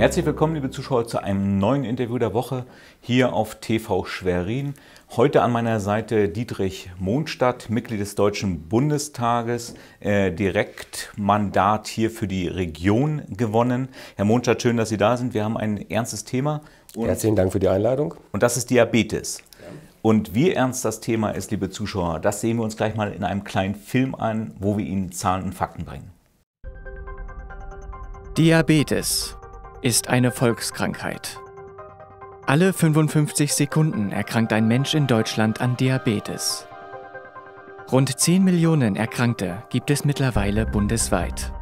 Herzlich willkommen, liebe Zuschauer, zu einem neuen Interview der Woche hier auf TV Schwerin. Heute an meiner Seite Dietrich Mondstadt, Mitglied des Deutschen Bundestages, äh, direkt Mandat hier für die Region gewonnen. Herr Mondstadt, schön, dass Sie da sind. Wir haben ein ernstes Thema. Herzlichen Dank für die Einladung. Und das ist Diabetes. Und wie ernst das Thema ist, liebe Zuschauer, das sehen wir uns gleich mal in einem kleinen Film an, wo wir Ihnen Zahlen und Fakten bringen. Diabetes ist eine Volkskrankheit. Alle 55 Sekunden erkrankt ein Mensch in Deutschland an Diabetes. Rund 10 Millionen Erkrankte gibt es mittlerweile bundesweit.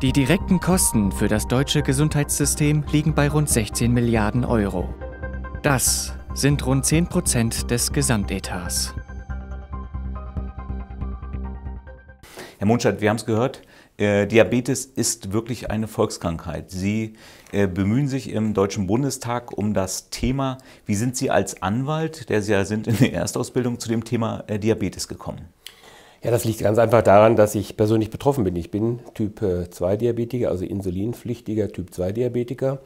Die direkten Kosten für das deutsche Gesundheitssystem liegen bei rund 16 Milliarden Euro. Das sind rund 10 Prozent des Gesamtetats. Herr Munschert, wir haben es gehört, äh, Diabetes ist wirklich eine Volkskrankheit. Sie äh, bemühen sich im Deutschen Bundestag um das Thema, wie sind Sie als Anwalt, der Sie ja sind in der Erstausbildung, zu dem Thema äh, Diabetes gekommen? Ja, das liegt ganz einfach daran, dass ich persönlich betroffen bin. Ich bin Typ 2 äh, Diabetiker, also insulinpflichtiger Typ 2 Diabetiker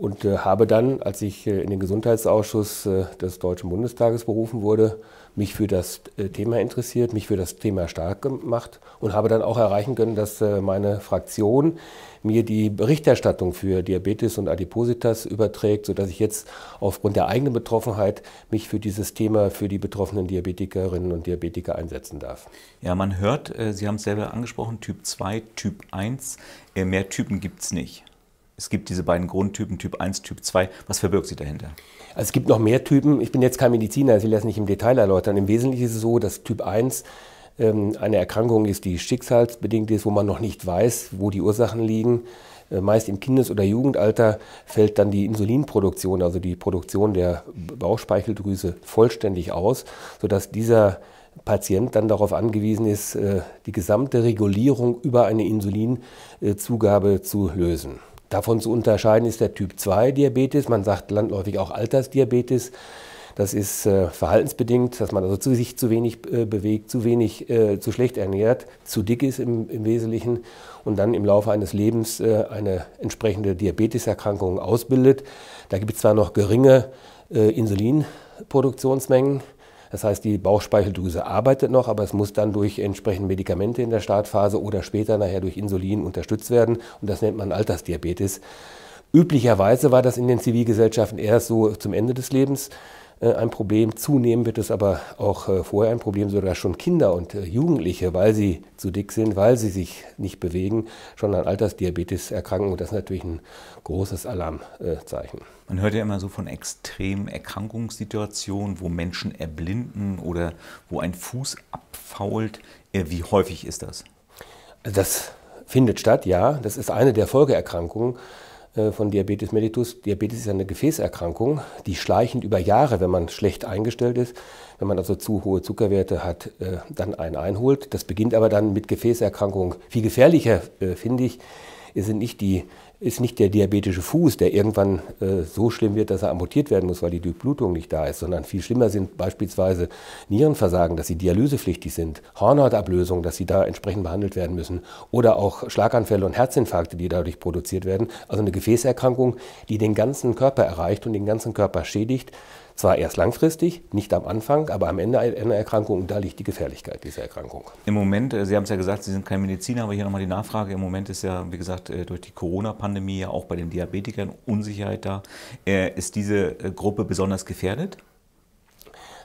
und äh, habe dann, als ich äh, in den Gesundheitsausschuss äh, des Deutschen Bundestages berufen wurde, mich für das Thema interessiert, mich für das Thema stark gemacht und habe dann auch erreichen können, dass meine Fraktion mir die Berichterstattung für Diabetes und Adipositas überträgt, sodass ich jetzt aufgrund der eigenen Betroffenheit mich für dieses Thema für die betroffenen Diabetikerinnen und Diabetiker einsetzen darf. Ja, man hört, Sie haben es selber angesprochen, Typ 2, Typ 1, mehr Typen gibt es nicht es gibt diese beiden Grundtypen, Typ 1, Typ 2. Was verbirgt sich dahinter? Also es gibt noch mehr Typen. Ich bin jetzt kein Mediziner, ich will das nicht im Detail erläutern. Im Wesentlichen ist es so, dass Typ 1 ähm, eine Erkrankung ist, die schicksalsbedingt ist, wo man noch nicht weiß, wo die Ursachen liegen. Äh, meist im Kindes- oder Jugendalter fällt dann die Insulinproduktion, also die Produktion der Bauchspeicheldrüse, vollständig aus, sodass dieser Patient dann darauf angewiesen ist, äh, die gesamte Regulierung über eine Insulinzugabe zu lösen. Davon zu unterscheiden ist der Typ 2 Diabetes, man sagt landläufig auch Altersdiabetes. Das ist äh, verhaltensbedingt, dass man also zu sich zu wenig äh, bewegt, zu wenig, äh, zu schlecht ernährt, zu dick ist im, im Wesentlichen und dann im Laufe eines Lebens äh, eine entsprechende Diabeteserkrankung ausbildet. Da gibt es zwar noch geringe äh, Insulinproduktionsmengen, das heißt, die Bauchspeicheldrüse arbeitet noch, aber es muss dann durch entsprechende Medikamente in der Startphase oder später nachher durch Insulin unterstützt werden. Und das nennt man Altersdiabetes. Üblicherweise war das in den Zivilgesellschaften erst so zum Ende des Lebens. Äh, ein Problem. Zunehmend wird es aber auch äh, vorher ein Problem, sogar schon Kinder und äh, Jugendliche, weil sie zu dick sind, weil sie sich nicht bewegen, schon an Altersdiabetes erkranken. Und das ist natürlich ein großes Alarmzeichen. Man hört ja immer so von extremen Erkrankungssituationen, wo Menschen erblinden oder wo ein Fuß abfault. Wie häufig ist das? Das findet statt, ja. Das ist eine der Folgeerkrankungen. Äh, von Diabetes mellitus. Diabetes ist eine Gefäßerkrankung, die schleichend über Jahre, wenn man schlecht eingestellt ist, wenn man also zu hohe Zuckerwerte hat, äh, dann einen einholt. Das beginnt aber dann mit Gefäßerkrankungen. Viel gefährlicher, äh, finde ich, sind nicht die ist nicht der diabetische Fuß, der irgendwann äh, so schlimm wird, dass er amputiert werden muss, weil die Durchblutung nicht da ist, sondern viel schlimmer sind beispielsweise Nierenversagen, dass sie dialysepflichtig sind, Hornhautablösungen, dass sie da entsprechend behandelt werden müssen oder auch Schlaganfälle und Herzinfarkte, die dadurch produziert werden. Also eine Gefäßerkrankung, die den ganzen Körper erreicht und den ganzen Körper schädigt. Zwar erst langfristig, nicht am Anfang, aber am Ende einer Erkrankung und da liegt die Gefährlichkeit dieser Erkrankung. Im Moment, äh, Sie haben es ja gesagt, Sie sind kein Mediziner, aber hier nochmal die Nachfrage. Im Moment ist ja, wie gesagt, äh, durch die Corona-Pandemie Pandemie, auch bei den Diabetikern Unsicherheit da. Äh, ist diese äh, Gruppe besonders gefährdet?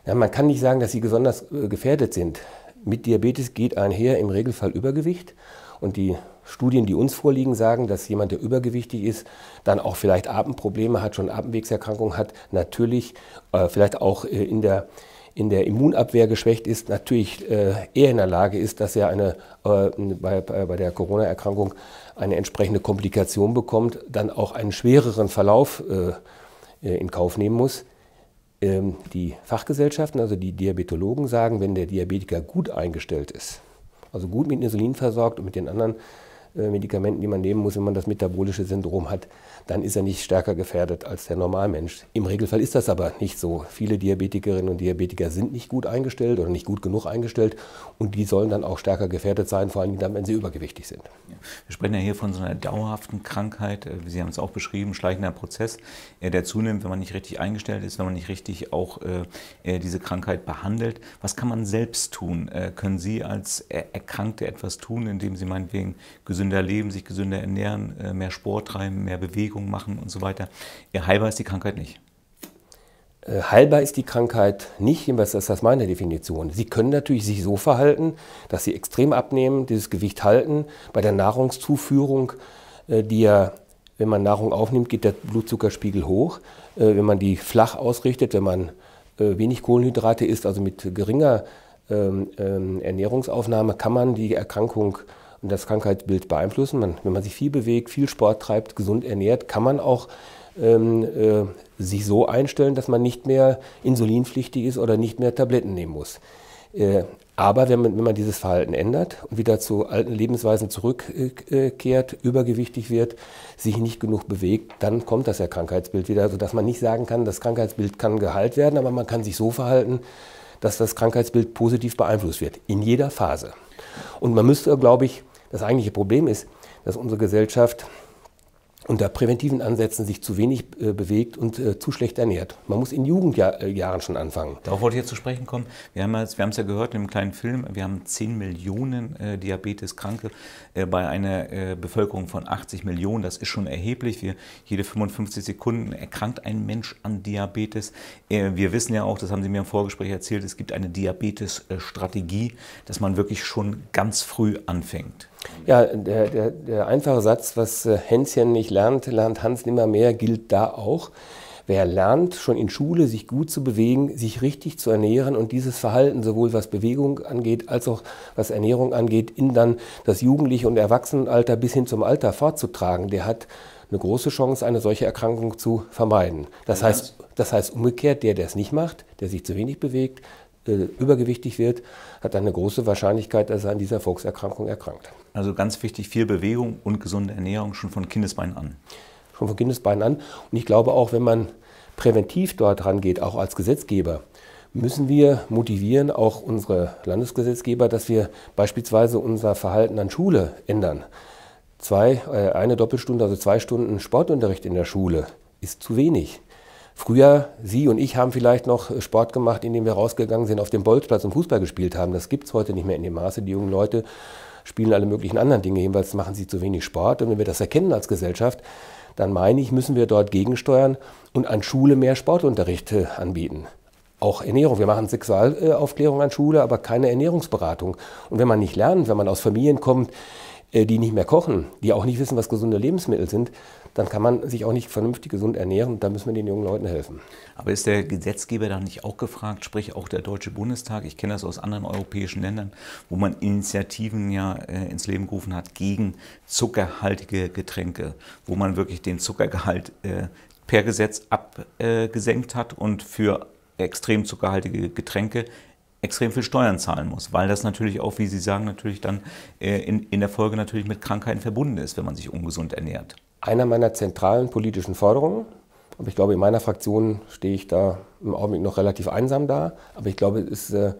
Ja, man kann nicht sagen, dass sie besonders äh, gefährdet sind. Mit Diabetes geht einher im Regelfall Übergewicht. Und die Studien, die uns vorliegen, sagen, dass jemand, der übergewichtig ist, dann auch vielleicht Atemprobleme hat, schon Atemwegserkrankungen hat, natürlich äh, vielleicht auch äh, in der in der Immunabwehr geschwächt ist, natürlich äh, eher in der Lage ist, dass er eine, äh, bei, bei der Corona-Erkrankung eine entsprechende Komplikation bekommt, dann auch einen schwereren Verlauf äh, äh, in Kauf nehmen muss. Ähm, die Fachgesellschaften, also die Diabetologen sagen, wenn der Diabetiker gut eingestellt ist, also gut mit Insulin versorgt und mit den anderen äh, Medikamenten, die man nehmen muss, wenn man das metabolische Syndrom hat, dann ist er nicht stärker gefährdet als der Normalmensch. Im Regelfall ist das aber nicht so. Viele Diabetikerinnen und Diabetiker sind nicht gut eingestellt oder nicht gut genug eingestellt und die sollen dann auch stärker gefährdet sein, vor allem dann, wenn sie übergewichtig sind. Wir sprechen ja hier von so einer dauerhaften Krankheit, wie äh, Sie haben es auch beschrieben, schleichender Prozess, äh, der zunimmt, wenn man nicht richtig eingestellt ist, wenn man nicht richtig auch diese Krankheit behandelt. Was kann man selbst tun? Können Sie als Erkrankte etwas tun, indem Sie meinetwegen gesund gesünder leben, sich gesünder ernähren, äh, mehr Sport treiben, mehr Bewegung machen und so weiter. Ja, heilbar ist die Krankheit nicht. Äh, heilbar ist die Krankheit nicht, jedenfalls ist das meine Definition. Sie können natürlich sich so verhalten, dass Sie extrem abnehmen, dieses Gewicht halten. Bei der Nahrungszuführung, äh, die ja, wenn man Nahrung aufnimmt, geht der Blutzuckerspiegel hoch. Wenn man die flach ausrichtet, wenn man wenig Kohlenhydrate isst, also mit geringer ähm, ähm, Ernährungsaufnahme, kann man die Erkrankung das Krankheitsbild beeinflussen. Man, wenn man sich viel bewegt, viel Sport treibt, gesund ernährt, kann man auch ähm, äh, sich so einstellen, dass man nicht mehr insulinpflichtig ist oder nicht mehr Tabletten nehmen muss. Äh, aber wenn man, wenn man dieses Verhalten ändert und wieder zu alten Lebensweisen zurückkehrt, übergewichtig wird, sich nicht genug bewegt, dann kommt das ja Krankheitsbild wieder, sodass man nicht sagen kann, das Krankheitsbild kann geheilt werden, aber man kann sich so verhalten, dass das Krankheitsbild positiv beeinflusst wird, in jeder Phase. Und man müsste, glaube ich, das eigentliche Problem ist, dass unsere Gesellschaft unter präventiven Ansätzen sich zu wenig äh, bewegt und äh, zu schlecht ernährt. Man muss in Jugendjahren schon anfangen. Darauf wollte ich jetzt zu sprechen kommen. Wir haben es ja gehört in einem kleinen Film, wir haben 10 Millionen äh, Diabeteskranke äh, bei einer äh, Bevölkerung von 80 Millionen. Das ist schon erheblich. Wir, jede 55 Sekunden erkrankt ein Mensch an Diabetes. Äh, wir wissen ja auch, das haben Sie mir im Vorgespräch erzählt, es gibt eine Diabetes-Strategie, dass man wirklich schon ganz früh anfängt. Ja, der, der, der einfache Satz, was äh, Hänschen nicht lernt, lernt Hans nimmer mehr, gilt da auch. Wer lernt, schon in Schule sich gut zu bewegen, sich richtig zu ernähren und dieses Verhalten, sowohl was Bewegung angeht, als auch was Ernährung angeht, in dann das Jugendliche und Erwachsenenalter bis hin zum Alter fortzutragen, der hat eine große Chance, eine solche Erkrankung zu vermeiden. Das heißt, das heißt umgekehrt, der, der es nicht macht, der sich zu wenig bewegt, äh, übergewichtig wird, hat eine große Wahrscheinlichkeit, dass er an dieser Volkserkrankung erkrankt. Also ganz wichtig, viel Bewegung und gesunde Ernährung schon von Kindesbeinen an. Schon von Kindesbeinen an. Und ich glaube auch, wenn man präventiv dort rangeht, auch als Gesetzgeber, müssen wir motivieren, auch unsere Landesgesetzgeber, dass wir beispielsweise unser Verhalten an Schule ändern. Zwei, äh, eine Doppelstunde, also zwei Stunden Sportunterricht in der Schule ist zu wenig. Früher, Sie und ich haben vielleicht noch Sport gemacht, indem wir rausgegangen sind auf dem Bolzplatz und Fußball gespielt haben. Das gibt es heute nicht mehr in dem Maße. Die jungen Leute spielen alle möglichen anderen Dinge, jedenfalls machen sie zu wenig Sport. Und wenn wir das erkennen als Gesellschaft, dann meine ich, müssen wir dort gegensteuern und an Schule mehr Sportunterricht äh, anbieten. Auch Ernährung. Wir machen Sexualaufklärung an Schule, aber keine Ernährungsberatung. Und wenn man nicht lernt, wenn man aus Familien kommt, äh, die nicht mehr kochen, die auch nicht wissen, was gesunde Lebensmittel sind, dann kann man sich auch nicht vernünftig gesund ernähren. Da müssen wir den jungen Leuten helfen. Aber ist der Gesetzgeber da nicht auch gefragt, sprich auch der Deutsche Bundestag? Ich kenne das aus anderen europäischen Ländern, wo man Initiativen ja äh, ins Leben gerufen hat gegen zuckerhaltige Getränke, wo man wirklich den Zuckergehalt äh, per Gesetz abgesenkt äh, hat und für extrem zuckerhaltige Getränke extrem viel Steuern zahlen muss, weil das natürlich auch, wie Sie sagen, natürlich dann äh, in, in der Folge natürlich mit Krankheiten verbunden ist, wenn man sich ungesund ernährt. Einer meiner zentralen politischen Forderungen, aber ich glaube, in meiner Fraktion stehe ich da im Augenblick noch relativ einsam da, aber ich glaube, es ist, äh,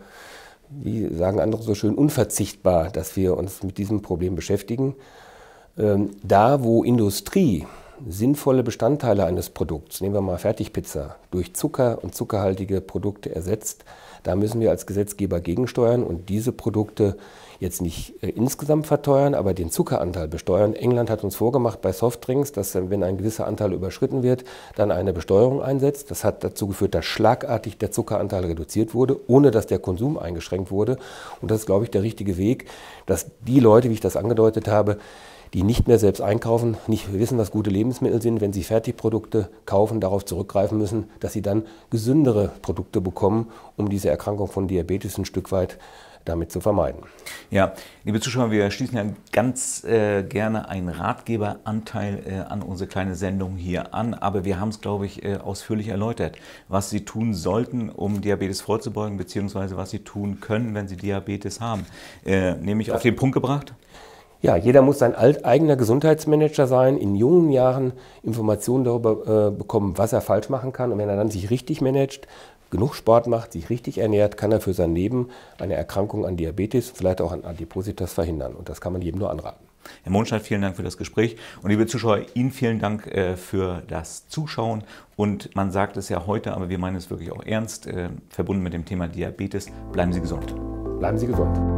wie sagen andere so schön, unverzichtbar, dass wir uns mit diesem Problem beschäftigen. Ähm, da, wo Industrie sinnvolle Bestandteile eines Produkts, nehmen wir mal Fertigpizza, durch Zucker und zuckerhaltige Produkte ersetzt. Da müssen wir als Gesetzgeber gegensteuern und diese Produkte jetzt nicht äh, insgesamt verteuern, aber den Zuckeranteil besteuern. England hat uns vorgemacht bei Softdrinks, dass äh, wenn ein gewisser Anteil überschritten wird, dann eine Besteuerung einsetzt. Das hat dazu geführt, dass schlagartig der Zuckeranteil reduziert wurde, ohne dass der Konsum eingeschränkt wurde. Und das ist, glaube ich, der richtige Weg, dass die Leute, wie ich das angedeutet habe, die nicht mehr selbst einkaufen, nicht wissen, was gute Lebensmittel sind, wenn sie Fertigprodukte kaufen, darauf zurückgreifen müssen, dass sie dann gesündere Produkte bekommen, um diese Erkrankung von Diabetes ein Stück weit damit zu vermeiden. Ja, liebe Zuschauer, wir schließen ja ganz äh, gerne einen Ratgeberanteil äh, an unsere kleine Sendung hier an, aber wir haben es, glaube ich, äh, ausführlich erläutert, was Sie tun sollten, um Diabetes vorzubeugen, beziehungsweise was Sie tun können, wenn Sie Diabetes haben. Äh, nämlich ja. auf den Punkt gebracht? Ja, jeder muss sein eigener Gesundheitsmanager sein, in jungen Jahren Informationen darüber äh, bekommen, was er falsch machen kann. Und wenn er dann sich richtig managt, genug Sport macht, sich richtig ernährt, kann er für sein Leben eine Erkrankung an Diabetes, vielleicht auch an Adipositas verhindern. Und das kann man jedem nur anraten. Herr Mondstadt, vielen Dank für das Gespräch. Und liebe Zuschauer, Ihnen vielen Dank äh, für das Zuschauen. Und man sagt es ja heute, aber wir meinen es wirklich auch ernst, äh, verbunden mit dem Thema Diabetes. Bleiben Sie gesund. Bleiben Sie gesund.